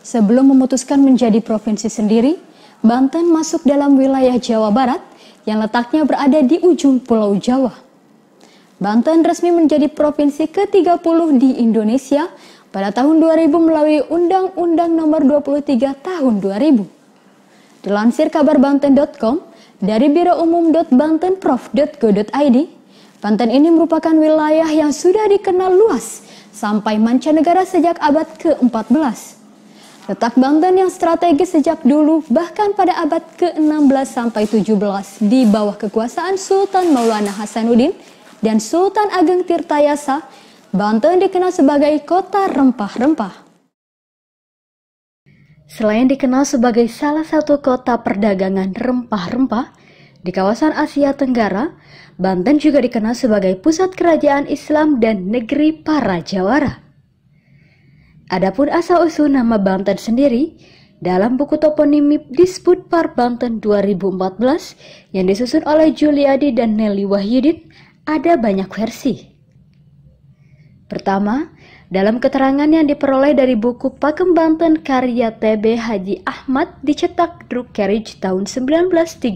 Sebelum memutuskan menjadi provinsi sendiri, Banten masuk dalam wilayah Jawa Barat yang letaknya berada di ujung Pulau Jawa. Banten resmi menjadi provinsi ke-30 di Indonesia pada tahun 2000 melalui Undang-Undang Nomor 23 Tahun 2000. Dilansir kabarbanten.com dari Biro Umum Umum.bantenprov.go.id, Banten ini merupakan wilayah yang sudah dikenal luas sampai mancanegara sejak abad ke-14. Letak Banten yang strategis sejak dulu bahkan pada abad ke-16 sampai 17 di bawah kekuasaan Sultan Maulana Hasanuddin dan Sultan Ageng Tirtayasa, Banten dikenal sebagai kota rempah-rempah. Selain dikenal sebagai salah satu kota perdagangan rempah-rempah, di kawasan Asia Tenggara, Banten juga dikenal sebagai pusat kerajaan Islam dan negeri para jawara. Adapun asal-usul nama Banten sendiri, dalam buku toponimi Disput Par Banten 2014 yang disusun oleh Juliadi dan Nelly Wahyudin, ada banyak versi. Pertama, dalam keterangan yang diperoleh dari buku Pakem Banten karya TB Haji Ahmad dicetak Druk Carriage tahun 1935,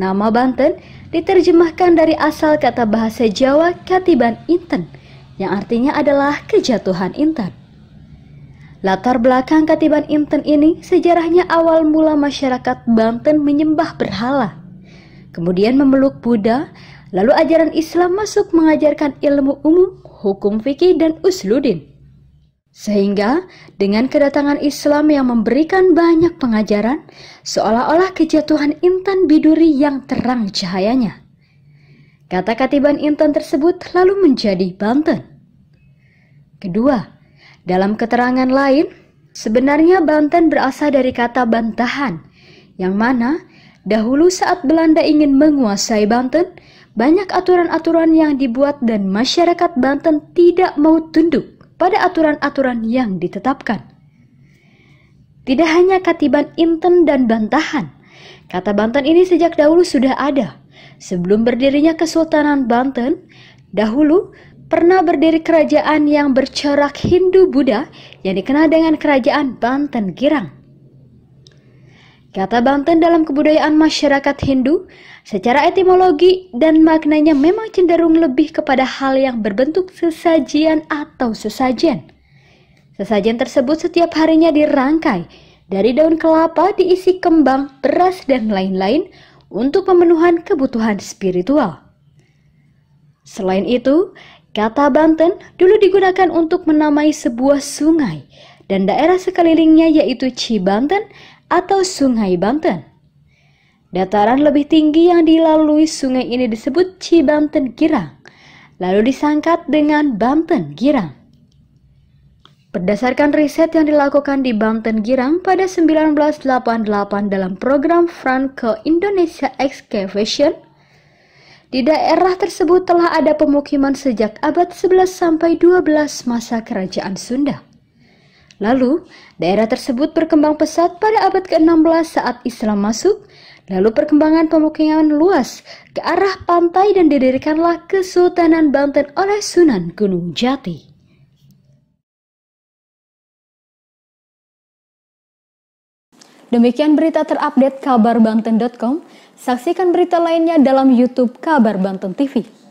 nama Banten diterjemahkan dari asal kata bahasa Jawa Katiban Inten, yang artinya adalah kejatuhan Intan. Latar belakang Katiban Inten ini sejarahnya awal mula masyarakat Banten menyembah berhala. Kemudian memeluk Buddha, lalu ajaran Islam masuk mengajarkan ilmu umum, hukum fikih dan usluddin. Sehingga dengan kedatangan Islam yang memberikan banyak pengajaran, seolah-olah kejatuhan Intan Biduri yang terang cahayanya. Kata katiban Intan tersebut lalu menjadi Banten. Kedua, dalam keterangan lain, sebenarnya Banten berasal dari kata bantahan, yang mana dahulu saat Belanda ingin menguasai Banten, banyak aturan-aturan yang dibuat dan masyarakat Banten tidak mau tunduk pada aturan-aturan yang ditetapkan. Tidak hanya katiban Inten dan Bantahan, kata Banten ini sejak dahulu sudah ada. Sebelum berdirinya Kesultanan Banten, dahulu pernah berdiri kerajaan yang bercorak Hindu-Buddha yang dikenal dengan Kerajaan Banten Girang. Kata Banten dalam kebudayaan masyarakat Hindu, secara etimologi dan maknanya memang cenderung lebih kepada hal yang berbentuk sesajian atau sesajen. Sesajen tersebut setiap harinya dirangkai dari daun kelapa diisi kembang, beras, dan lain-lain untuk pemenuhan kebutuhan spiritual. Selain itu, Kata Banten dulu digunakan untuk menamai sebuah sungai dan daerah sekelilingnya yaitu Cibanten atau Sungai Banten. Dataran lebih tinggi yang dilalui sungai ini disebut Cibanten Girang, lalu disangkat dengan Banten Girang. Berdasarkan riset yang dilakukan di Banten Girang pada 1988 dalam program Franco Indonesia Excavation, di daerah tersebut telah ada pemukiman sejak abad 11 sampai 12 masa kerajaan Sunda. Lalu, daerah tersebut berkembang pesat pada abad ke-16 saat Islam masuk, lalu perkembangan pemukiman luas ke arah pantai dan didirikanlah Kesultanan Banten oleh Sunan Gunung Jati. Demikian berita terupdate kabarbanten.com. Saksikan berita lainnya dalam YouTube Kabar Banten TV.